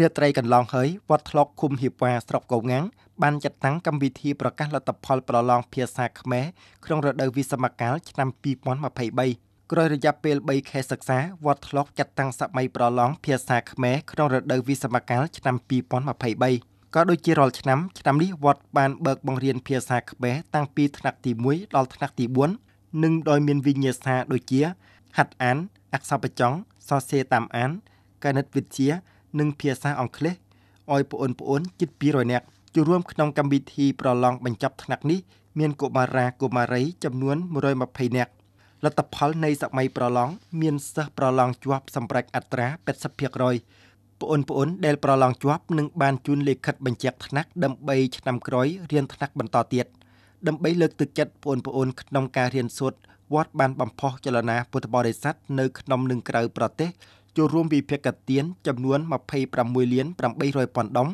រាត្រីកន្លងហើយវត្តធ្លកឃុំហៀបវ៉ាស្រុកកោងាំងបានចាត់តាំងកម្មវិធីប្រកាសលទ្ធផលប្រឡងភាសាខ្មែរក្នុងរដូវវិសមកាលឆ្នាំ2023ក្រោយរយៈពេល3ខែសិក្សាវត្តធ្លកចាត់តាំងសម័យប្រឡងភាសាខ្មែរក្នុងរដូវវិសមកាលឆ្នាំ2023ក៏ដូចជារាល់ឆ្នាំឆ្នាំនេះវត្តបានបើកបង្រៀនភាសាខ្មែរតាំងពីថ្នាក់ទី1ដល់ថ្នាក់ទី4និងដោយមានវិញ្ញាសាដូចជាហាត់អាន អក្សរបច្ចង់សរសេរតាមអានកណិតវិទ្យានិងភាសាអង់គ្លេសឲ្យប្អូនប្អូនជិត200នាក់ចូលរួមក្នុងកម្មវិធីប្រឡងបញ្ចប់ថ្នាក់នេះមានកុមារាកុមារីចំនួន120នាក់លទ្ធផល នៃសម័យប្រឡងមានសិស្សប្រឡងជាប់សម្រេចអត្រា80%ប្អូនប្អូនដែលប្រឡងជាប់នឹងបានជួនលិខិតបញ្ជាក់ថ្នាក់ដើម្បីឆ្នាំក្រោយរៀនថ្នាក់បន្តទៀតដើម្បីលើកទឹកចិត្តប្អូនប្អូនក្នុងការរៀនសូត្រវត្តបានបំផុសចលនាពុទ្ធបរិស័ទនៅក្នុងនិងក្រៅប្រទេសចូលរួមវិភាគទានចំនួន26លាន800ពាន់ដុំ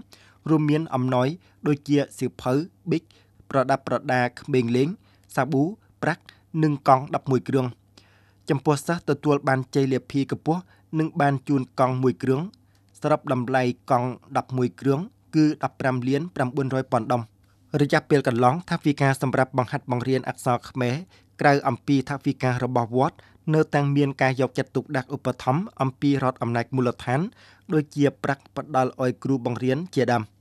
រួមមានអំណោយដូចជាសៀវភៅ Big ប្រដាប់ប្រដាក្មេងលេង សាប៊ូប្រាក់និងកង់11គ្រឿងចំពោះសិស្សទទួលបានជ័យលាភីកពស់និងបានជូនកង់1គ្រឿងសរុបតម្លៃកង់11គ្រឿងគឺ15លាន900ពាន់ដុំរយៈពេលកន្លង ថាវិការសម្រាប់បង្ហាត់បង្រៀនអក្សរខ្មែរក្រៅអំពីថាវិការរបស់វត្តនៅតែមានការយកចិត្តទុកដាក់ឧបត្ថម្ភអំពីរដ្ឋអំណាចមូលដ្ឋានដូចជាប្រាក់ផ្ដល់ឲ្យគ្រូបង្រៀនជាដើម។